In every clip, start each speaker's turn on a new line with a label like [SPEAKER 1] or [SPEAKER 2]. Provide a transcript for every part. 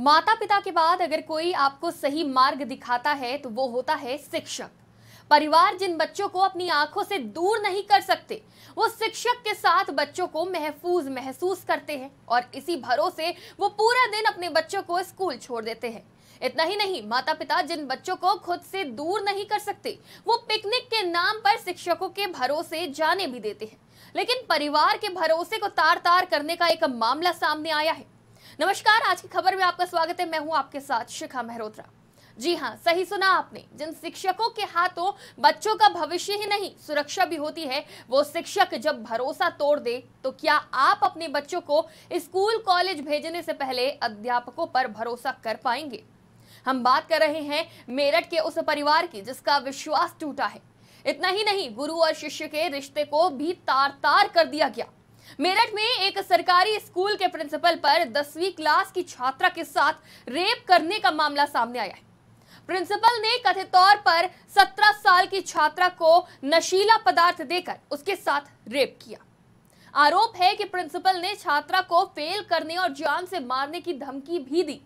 [SPEAKER 1] माता पिता के बाद अगर कोई आपको सही मार्ग दिखाता है तो वो होता है शिक्षक परिवार जिन बच्चों को अपनी आंखों से दूर नहीं कर सकते वो शिक्षक के साथ बच्चों को महफूज महसूस करते हैं और इसी भरोसे वो पूरा दिन अपने बच्चों को स्कूल छोड़ देते हैं इतना ही नहीं माता पिता जिन बच्चों को खुद से दूर नहीं कर सकते वो पिकनिक के नाम पर शिक्षकों के भरोसे जाने भी देते हैं लेकिन परिवार के भरोसे को तार तार करने का एक मामला सामने आया है नमस्कार आज की खबर में आपका स्वागत है मैं हूं आपके साथ शिखा मेहरोत्रा जी हाँ सही सुना आपने जिन शिक्षकों के हाथों बच्चों का भविष्य ही नहीं सुरक्षा भी होती है वो शिक्षक जब भरोसा तोड़ दे तो क्या आप अपने बच्चों को स्कूल कॉलेज भेजने से पहले अध्यापकों पर भरोसा कर पाएंगे हम बात कर रहे हैं मेरठ के उस परिवार की जिसका विश्वास टूटा है इतना ही नहीं गुरु और शिष्य के रिश्ते को भी तार तार कर दिया गया मेरठ में एक सरकारी स्कूल के प्रिंसिपल पर दसवीं क्लास की छात्रा के साथ रेप करने का मामला सामने आया है प्रिंसिपल ने कथित तौर पर 17 साल की छात्रा को नशीला पदार्थ देकर उसके साथ रेप किया आरोप है कि प्रिंसिपल ने छात्रा को फेल करने और जान से मारने की धमकी भी दी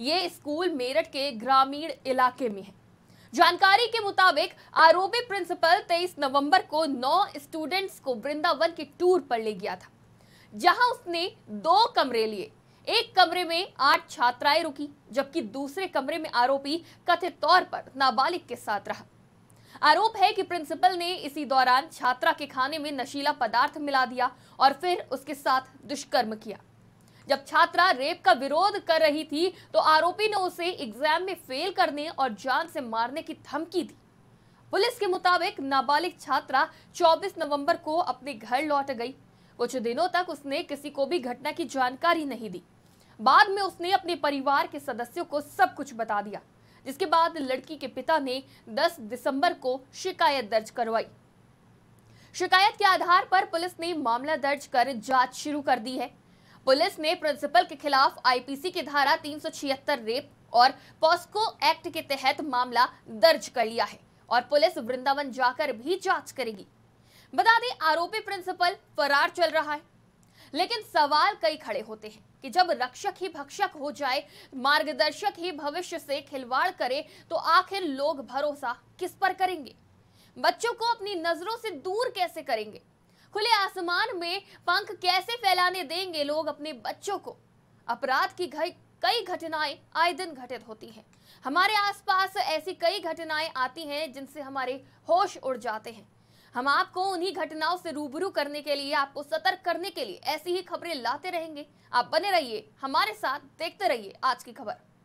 [SPEAKER 1] ये स्कूल मेरठ के ग्रामीण इलाके में है जानकारी के मुताबिक आरोपी प्रिंसिपल 23 नवंबर को नौ स्टूडेंट्स को वृंदावन के टूर पर ले गया था जहां उसने दो कमरे लिए एक कमरे में आठ छात्राएं रुकी जबकि दूसरे कमरे में आरोपी कथित तौर पर नाबालिग के साथ रहा आरोप है कि प्रिंसिपल ने इसी दौरान छात्रा के खाने में नशीला पदार्थ मिला दिया और फिर उसके साथ दुष्कर्म किया जब छात्रा रेप का विरोध कर रही थी तो आरोपी ने उसे एग्जाम में फेल करने और जान से मारने की धमकी दी पुलिस के मुताबिक नाबालिग छात्रा 24 नवंबर को अपने घर लौट गई कुछ दिनों तक उसने किसी को भी घटना की जानकारी नहीं दी बाद में उसने अपने परिवार के सदस्यों को सब कुछ बता दिया जिसके बाद लड़की के पिता ने 10 दिसंबर को शिकायत दर्ज करवाई शिकायत के आधार पर पुलिस ने मामला दर्ज कर जांच शुरू कर दी है पुलिस ने प्रिंसिपल के खिलाफ आईपीसी की धारा 376 रेप और पॉस्को एक्ट के तहत मामला दर्ज कर लिया है और पुलिस वृंदावन जाकर भी जांच करेगी बता दें आरोपी प्रिंसिपल फरार चल रहा है लेकिन सवाल कई खड़े होते हैं कि जब रक्षक ही भक्षक हो जाए मार्गदर्शक ही भविष्य से खिलवाड़ करे तो आखिर लोग भरोसा किस पर करेंगे बच्चों को अपनी नजरों से दूर कैसे करेंगे खुले आसमान में पंख कैसे फैलाने देंगे लोग अपने बच्चों को अपराध की कई घटनाएं आए दिन घटित होती हैं हमारे आसपास ऐसी कई घटनाएं आती हैं जिनसे हमारे होश उड़ जाते हैं हम आपको उन्हीं घटनाओं से रूबरू करने के लिए आपको सतर्क करने के लिए ऐसी ही खबरें लाते रहेंगे आप बने रहिए हमारे साथ देखते रहिए आज की खबर